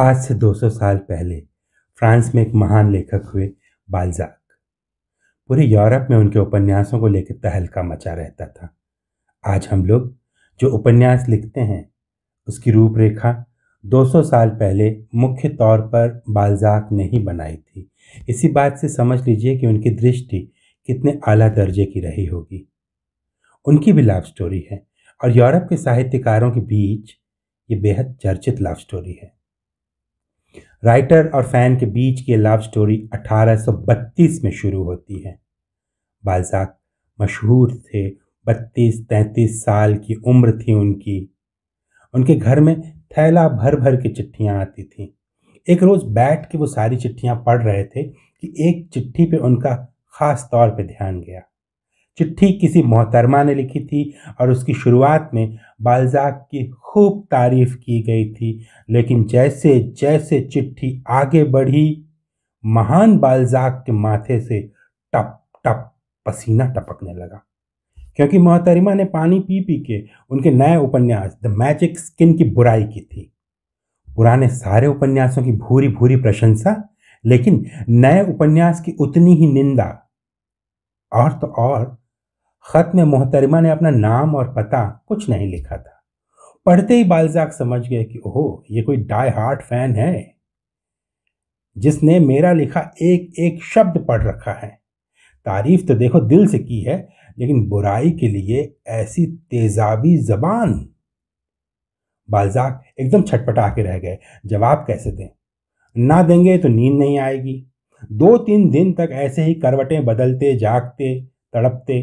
आज से 200 साल पहले फ्रांस में एक महान लेखक हुए बालजाक पूरे यूरोप में उनके उपन्यासों को लेकर तहलका मचा रहता था आज हम लोग जो उपन्यास लिखते हैं उसकी रूपरेखा 200 साल पहले मुख्य तौर पर बालजाक ने ही बनाई थी इसी बात से समझ लीजिए कि उनकी दृष्टि कितने आला दर्जे की रही होगी उनकी भी लव स्टोरी है और यूरोप के साहित्यकारों के बीच ये बेहद चर्चित लव स्टोरी है राइटर और फैन के बीच की लव स्टोरी 1832 में शुरू होती है बालजाक मशहूर थे 32-33 साल की उम्र थी उनकी उनके घर में थैला भर भर के चिट्ठियाँ आती थीं एक रोज़ बैठ के वो सारी चिट्ठियाँ पढ़ रहे थे कि एक चिट्ठी पे उनका ख़ास तौर पे ध्यान गया चिट्ठी किसी मोहतरमा ने लिखी थी और उसकी शुरुआत में बालजाक की खूब तारीफ की गई थी लेकिन जैसे जैसे चिट्ठी आगे बढ़ी महान बालजाक के माथे से टप टप पसीना टपकने लगा क्योंकि मोहतरिमा ने पानी पी पी के उनके नए उपन्यास द मैजिक स्किन की बुराई की थी पुराने सारे उपन्यासों की भूरी भूरी प्रशंसा लेकिन नए उपन्यास की उतनी ही निंदा और तो और खत में मोहतरमा ने अपना नाम और पता कुछ नहीं लिखा था पढ़ते ही बालजाक समझ गए कि ओहो ये कोई डाई हार्ट फैन है जिसने मेरा लिखा एक एक शब्द पढ़ रखा है तारीफ तो देखो दिल से की है लेकिन बुराई के लिए ऐसी तेजाबी जबान बालजाक एकदम छटपटा के रह गए जवाब कैसे दें ना देंगे तो नींद नहीं आएगी दो तीन दिन तक ऐसे ही करवटें बदलते जागते तड़पते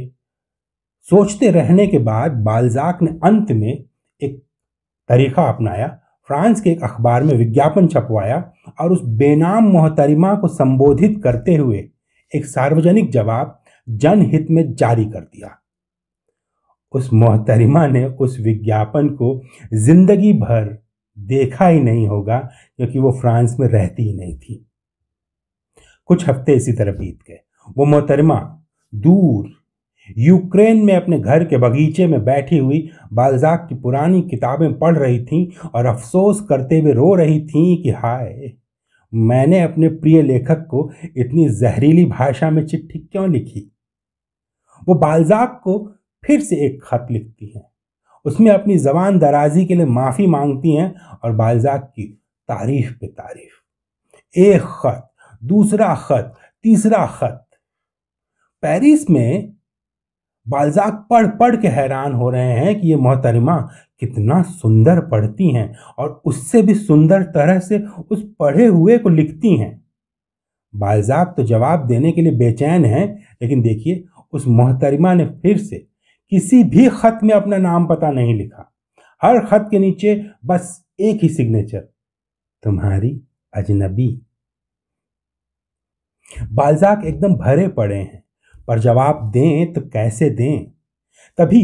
सोचते रहने के बाद बालजाक ने अंत में एक तरीका अपनाया फ्रांस के एक अखबार में विज्ञापन छपवाया और उस बेनाम मोहतरिमा को संबोधित करते हुए एक सार्वजनिक जवाब जनहित में जारी कर दिया उस मोहतरिमा ने उस विज्ञापन को जिंदगी भर देखा ही नहीं होगा क्योंकि वो फ्रांस में रहती ही नहीं थी कुछ हफ्ते इसी तरह बीत गए वो मोहतरमा दूर यूक्रेन में अपने घर के बगीचे में बैठी हुई बालजाक की पुरानी किताबें पढ़ रही थीं और अफसोस करते हुए रो रही थीं कि हाय मैंने अपने प्रिय लेखक को इतनी जहरीली भाषा में चिट्ठी क्यों लिखी वो बालजाक को फिर से एक खत लिखती हैं उसमें अपनी जबान दराजी के लिए माफ़ी मांगती हैं और बालजाक की तारीफ पे तारीफ एक खत दूसरा खत तीसरा खत पेरिस में बालजाक पढ़ पढ़ के हैरान हो रहे हैं कि ये मोहतरमा कितना सुंदर पढ़ती हैं और उससे भी सुंदर तरह से उस पढ़े हुए को लिखती हैं बालजाक तो जवाब देने के लिए बेचैन है लेकिन देखिए उस मोहतरमा ने फिर से किसी भी ख़त में अपना नाम पता नहीं लिखा हर ख़त के नीचे बस एक ही सिग्नेचर तुम्हारी अजनबी बालजाक एकदम भरे पड़े हैं पर जवाब दें तो कैसे दें तभी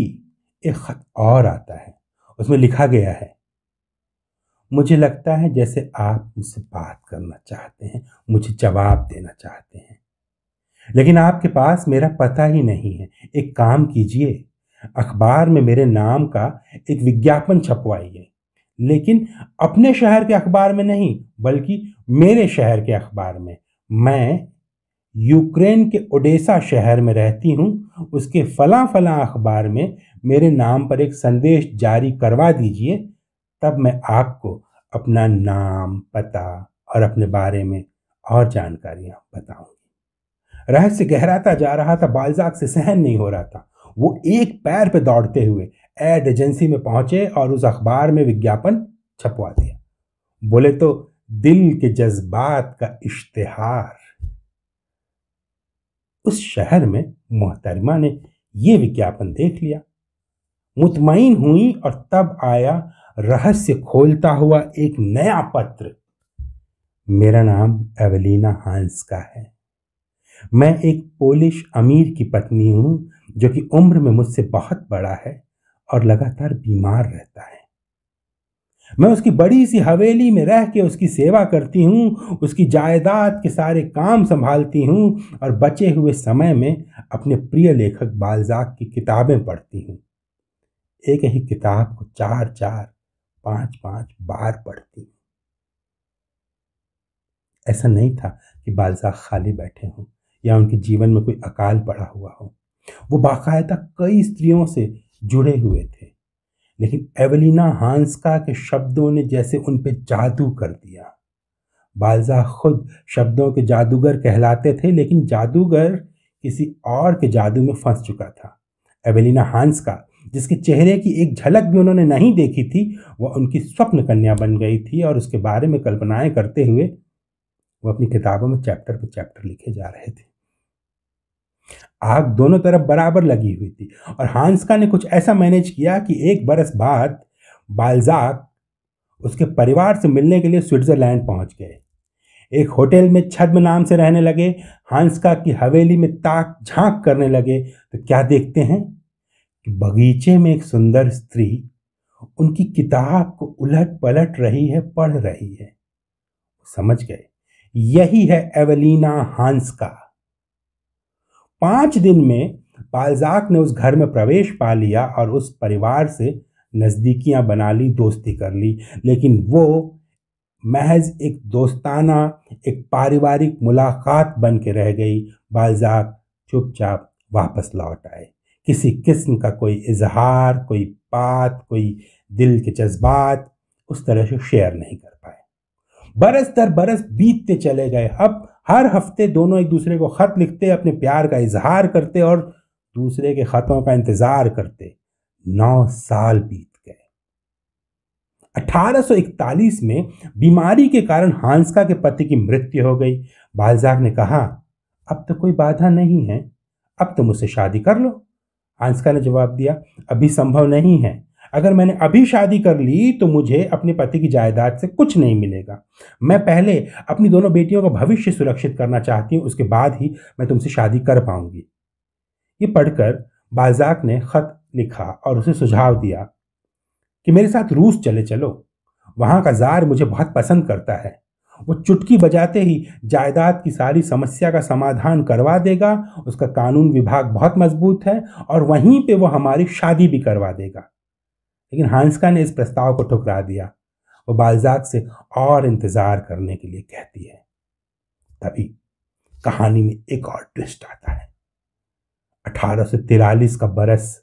एक ख़त और आता है उसमें लिखा गया है मुझे लगता है जैसे आप मुझसे बात करना चाहते हैं मुझे जवाब देना चाहते हैं लेकिन आपके पास मेरा पता ही नहीं है एक काम कीजिए अखबार में मेरे नाम का एक विज्ञापन छपवाइए लेकिन अपने शहर के अखबार में नहीं बल्कि मेरे शहर के अखबार में मैं यूक्रेन के ओडेसा शहर में रहती हूँ उसके फला फला अखबार में मेरे नाम पर एक संदेश जारी करवा दीजिए तब मैं आपको अपना नाम पता और अपने बारे में और जानकारियाँ बताऊंगी रहस्य गहराता जा रहा था बालजाक से सहन नहीं हो रहा था वो एक पैर पे दौड़ते हुए एड एजेंसी में पहुंचे और उस अखबार में विज्ञापन छपवा दिया बोले तो दिल के जज्बात का इश्तहार उस शहर में मोहतरमा ने ये विज्ञापन देख लिया मुतमिन हुई और तब आया रहस्य खोलता हुआ एक नया पत्र मेरा नाम एवलीना हांस का है मैं एक पोलिश अमीर की पत्नी हूं जो कि उम्र में मुझसे बहुत बड़ा है और लगातार बीमार रहता है मैं उसकी बड़ी सी हवेली में रह के उसकी सेवा करती हूँ उसकी जायदाद के सारे काम संभालती हूँ और बचे हुए समय में अपने प्रिय लेखक बालजाक की किताबें पढ़ती हूँ एक ही किताब को चार चार पाँच पाँच बार पढ़ती हूँ ऐसा नहीं था कि बालजाक खाली बैठे हों या उनके जीवन में कोई अकाल पड़ा हुआ हो वो बाकायदा कई स्त्रियों से जुड़े हुए थे लेकिन एवलिना हांसका के शब्दों ने जैसे उन पर जादू कर दिया बालजा खुद शब्दों के जादूगर कहलाते थे लेकिन जादूगर किसी और के जादू में फंस चुका था एवेलिना हांस का जिसके चेहरे की एक झलक भी उन्होंने नहीं देखी थी वह उनकी स्वप्न कन्या बन गई थी और उसके बारे में कल्पनाएं करते हुए वह अपनी किताबों में चैप्टर पर चैप्टर लिखे जा रहे थे आग दोनों तरफ बराबर लगी हुई थी और हांसका ने कुछ ऐसा मैनेज किया कि एक बरस बाद बालजाक उसके परिवार से मिलने के लिए स्विट्जरलैंड पहुंच गए एक होटल में छद्म नाम से रहने लगे हांसका की हवेली में ताक झांक करने लगे तो क्या देखते हैं कि बगीचे में एक सुंदर स्त्री उनकी किताब को उलट पलट रही है पढ़ रही है समझ गए यही है एवलीना हांसका पाँच दिन में बालजाक ने उस घर में प्रवेश पा लिया और उस परिवार से नज़दीकियाँ बना ली दोस्ती कर ली लेकिन वो महज एक दोस्ताना एक पारिवारिक मुलाकात बन के रह गई बालजाक चुपचाप वापस लौट आए किसी किस्म का कोई इजहार कोई बात कोई दिल के जज्बात उस तरह से शेयर नहीं कर पाए बरस दर बरस बीतते चले गए अब हर हफ्ते दोनों एक दूसरे को ख़त लिखते अपने प्यार का इजहार करते और दूसरे के ख़तों का इंतज़ार करते नौ साल बीत गए 1841 में बीमारी के कारण हांसका के पति की मृत्यु हो गई बालजाक ने कहा अब तो कोई बाधा नहीं है अब तुम तो उससे शादी कर लो हांसका ने जवाब दिया अभी संभव नहीं है अगर मैंने अभी शादी कर ली तो मुझे अपने पति की जायदाद से कुछ नहीं मिलेगा मैं पहले अपनी दोनों बेटियों का भविष्य सुरक्षित करना चाहती हूँ उसके बाद ही मैं तुमसे शादी कर पाऊंगी ये पढ़कर बाजाक ने खत लिखा और उसे सुझाव दिया कि मेरे साथ रूस चले चलो वहाँ का जार मुझे बहुत पसंद करता है वो चुटकी बजाते ही जायदाद की सारी समस्या का समाधान करवा देगा उसका कानून विभाग बहुत मजबूत है और वहीं पे वो हमारी शादी भी करवा देगा लेकिन हांसका ने इस प्रस्ताव को ठुकरा दिया वो बालजाक से और इंतज़ार करने के लिए कहती है तभी कहानी में एक और ट्विस्ट आता है अठारह का बरस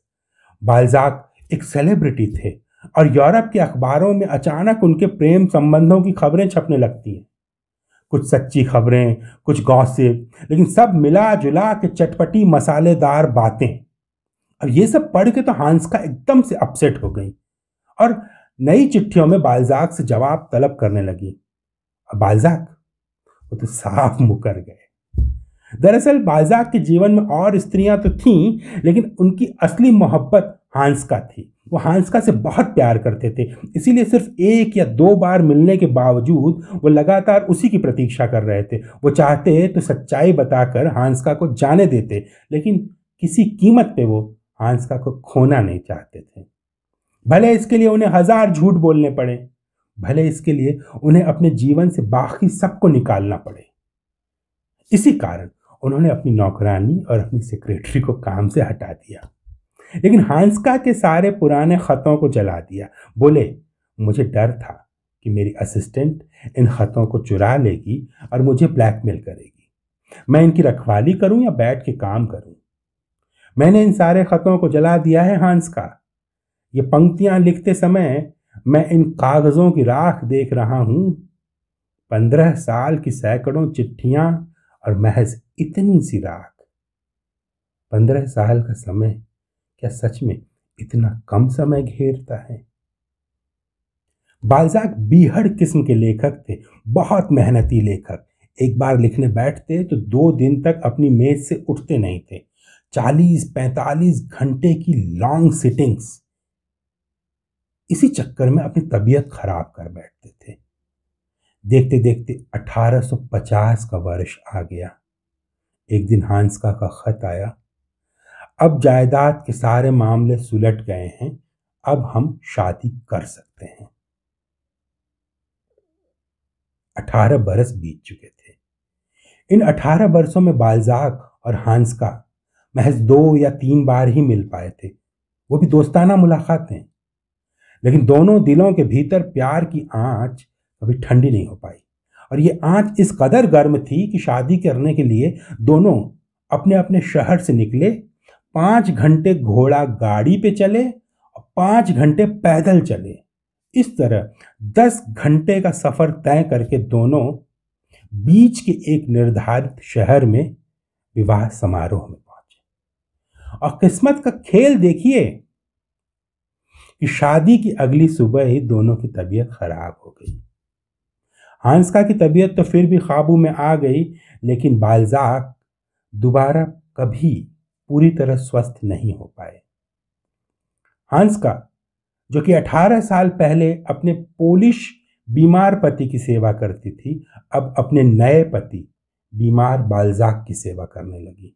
बालजाक एक सेलिब्रिटी थे और यूरोप के अखबारों में अचानक उनके प्रेम संबंधों की खबरें छपने लगती हैं कुछ सच्ची खबरें कुछ गौसे लेकिन सब मिला जुला के चटपटी मसालेदार बातें अब ये सब पढ़ के तो हांस का एकदम से अपसेट हो गई और नई चिट्ठियों में बालजाक से जवाब तलब करने लगी अब बालजाक वो तो साफ मुकर गए दरअसल बालजाक के जीवन में और स्त्रियां तो थीं लेकिन उनकी असली मोहब्बत हांसका थी वो हांसका से बहुत प्यार करते थे इसीलिए सिर्फ एक या दो बार मिलने के बावजूद वो लगातार उसी की प्रतीक्षा कर रहे थे वो चाहते तो सच्चाई बताकर हांसका को जाने देते लेकिन किसी कीमत पे वो हांसका को खोना नहीं चाहते थे भले इसके लिए उन्हें हजार झूठ बोलने पड़े भले इसके लिए उन्हें अपने जीवन से बाकी सबको निकालना पड़े इसी कारण उन्होंने अपनी नौकरानी और अपनी सेक्रेटरी को काम से हटा दिया लेकिन हांसका के सारे पुराने ख़तों को जला दिया बोले मुझे डर था कि मेरी असिस्टेंट इन ख़तों को चुरा लेगी और मुझे ब्लैकमेल करेगी मैं इनकी रखवाली करूं या बैठ के काम करूं मैंने इन सारे खतों को जला दिया है हांस का ये पंक्तियां लिखते समय मैं इन कागजों की राख देख रहा हूं पंद्रह साल की सैकड़ों चिट्ठियां और महज इतनी सी राख पंद्रह साल का समय क्या सच में इतना कम समय घेरता है बालजाक बीहड़ किस्म के लेखक थे बहुत मेहनती लेखक एक बार लिखने बैठते तो दो दिन तक अपनी मेज से उठते नहीं थे 40-45 घंटे की लॉन्ग सिटिंग्स इसी चक्कर में अपनी तबीयत खराब कर बैठते थे देखते देखते 1850 का वर्ष आ गया एक दिन हांसका का खत आया अब जायदाद के सारे मामले सुलट गए हैं अब हम शादी कर सकते हैं अठारह बरस बीत चुके थे इन अठारह बरसों में बालजाक और हांसका महज दो या तीन बार ही मिल पाए थे वो भी दोस्ताना मुलाकातें लेकिन दोनों दिलों के भीतर प्यार की आंच कभी ठंडी नहीं हो पाई और ये आंच इस कदर गर्म थी कि शादी करने के लिए दोनों अपने अपने शहर से निकले पाँच घंटे घोड़ा गाड़ी पे चले और पाँच घंटे पैदल चले इस तरह दस घंटे का सफ़र तय करके दोनों बीच के एक निर्धारित शहर में विवाह समारोह में और किस्मत का खेल देखिए कि शादी की अगली सुबह ही दोनों की तबीयत खराब हो गई हांसका की तबीयत तो फिर भी काबू में आ गई लेकिन बालजाक दोबारा कभी पूरी तरह स्वस्थ नहीं हो पाए हांसका जो कि 18 साल पहले अपने पोलिश बीमार पति की सेवा करती थी अब अपने नए पति बीमार बालजाक की सेवा करने लगी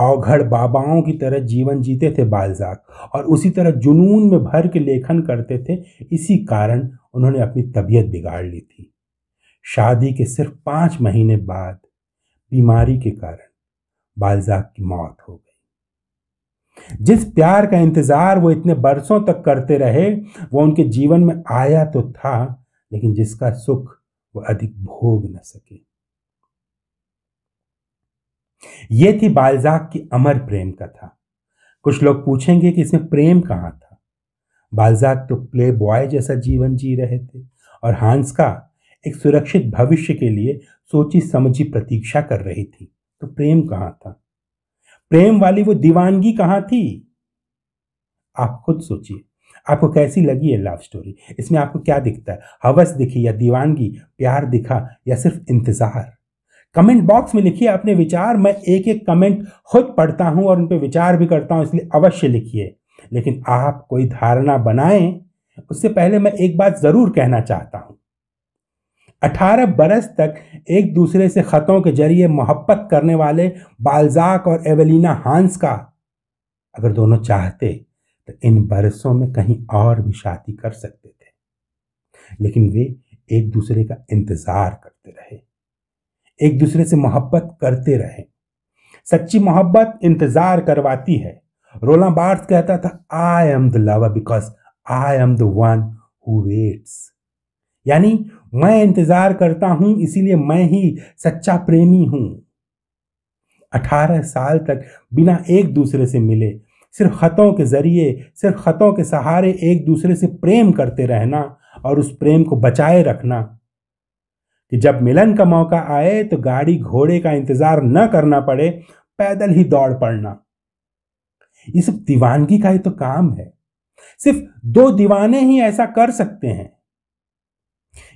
औघड़ बाबाओं की तरह जीवन जीते थे बालजाक और उसी तरह जुनून में भर के लेखन करते थे इसी कारण उन्होंने अपनी तबीयत बिगाड़ ली थी शादी के सिर्फ पाँच महीने बाद बीमारी के कारण बालजाक की मौत हो गई जिस प्यार का इंतज़ार वो इतने बरसों तक करते रहे वो उनके जीवन में आया तो था लेकिन जिसका सुख वो अधिक भोग न सके ये थी बालजाक की अमर प्रेम कथा कुछ लोग पूछेंगे कि इसमें प्रेम कहाँ था बालजाक तो प्ले बॉय जैसा जीवन जी रहे थे और हांस का एक सुरक्षित भविष्य के लिए सोची समझी प्रतीक्षा कर रही थी तो प्रेम कहाँ था प्रेम वाली वो दीवानगी कहाँ थी आप खुद सोचिए आपको कैसी लगी है लव स्टोरी इसमें आपको क्या दिखता है हवस दिखी या दीवानगी प्यार दिखा या सिर्फ इंतजार कमेंट बॉक्स में लिखिए अपने विचार मैं एक एक कमेंट खुद पढ़ता हूँ और उन पर विचार भी करता हूँ इसलिए अवश्य लिखिए लेकिन आप कोई धारणा बनाएं उससे पहले मैं एक बात ज़रूर कहना चाहता हूं अठारह बरस तक एक दूसरे से ख़तों के जरिए मोहब्बत करने वाले बालजाक और एवेलिना हांस का अगर दोनों चाहते तो इन बरसों में कहीं और भी शादी कर सकते थे लेकिन वे एक दूसरे का इंतज़ार करते रहे एक दूसरे से मोहब्बत करते रहे सच्ची मोहब्बत इंतजार करवाती है रोला बार्थ कहता था I am the lover because I am the one who waits यानी मैं इंतजार करता हूं इसीलिए मैं ही सच्चा प्रेमी हूं अठारह साल तक बिना एक दूसरे से मिले सिर्फ ख़तों के ज़रिए सिर्फ ख़तों के सहारे एक दूसरे से प्रेम करते रहना और उस प्रेम को बचाए रखना कि जब मिलन का मौका आए तो गाड़ी घोड़े का इंतजार न करना पड़े पैदल ही दौड़ पड़ना ये सब दीवानगी का ही तो काम है सिर्फ दो दीवाने ही ऐसा कर सकते हैं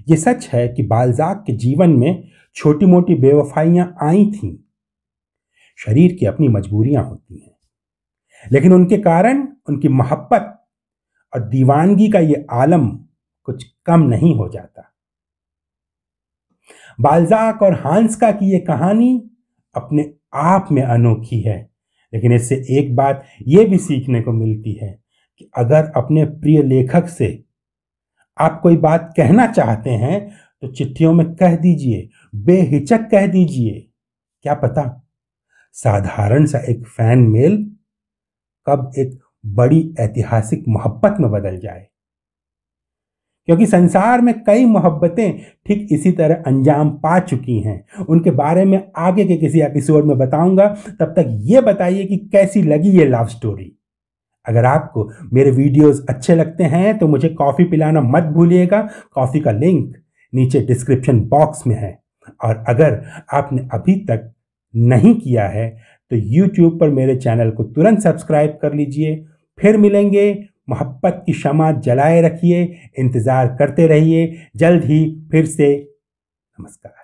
ये सच है कि बालजाक के जीवन में छोटी मोटी बेवफाइयां आई थीं शरीर की अपनी मजबूरियां होती हैं लेकिन उनके कारण उनकी मोहब्बत और दीवानगी का ये आलम कुछ कम नहीं हो जाता बालजाक और हांस का की ये कहानी अपने आप में अनोखी है लेकिन इससे एक बात यह भी सीखने को मिलती है कि अगर अपने प्रिय लेखक से आप कोई बात कहना चाहते हैं तो चिट्ठियों में कह दीजिए बेहिचक कह दीजिए क्या पता साधारण सा एक फैन मेल कब एक बड़ी ऐतिहासिक मोहब्बत में बदल जाए क्योंकि संसार में कई मोहब्बतें ठीक इसी तरह अंजाम पा चुकी हैं उनके बारे में आगे के किसी एपिसोड में बताऊंगा तब तक ये बताइए कि कैसी लगी ये लव स्टोरी अगर आपको मेरे वीडियोस अच्छे लगते हैं तो मुझे कॉफ़ी पिलाना मत भूलिएगा कॉफ़ी का लिंक नीचे डिस्क्रिप्शन बॉक्स में है और अगर आपने अभी तक नहीं किया है तो यूट्यूब पर मेरे चैनल को तुरंत सब्सक्राइब कर लीजिए फिर मिलेंगे मोहब्बत की शमा जलाए रखिए इंतज़ार करते रहिए जल्द ही फिर से नमस्कार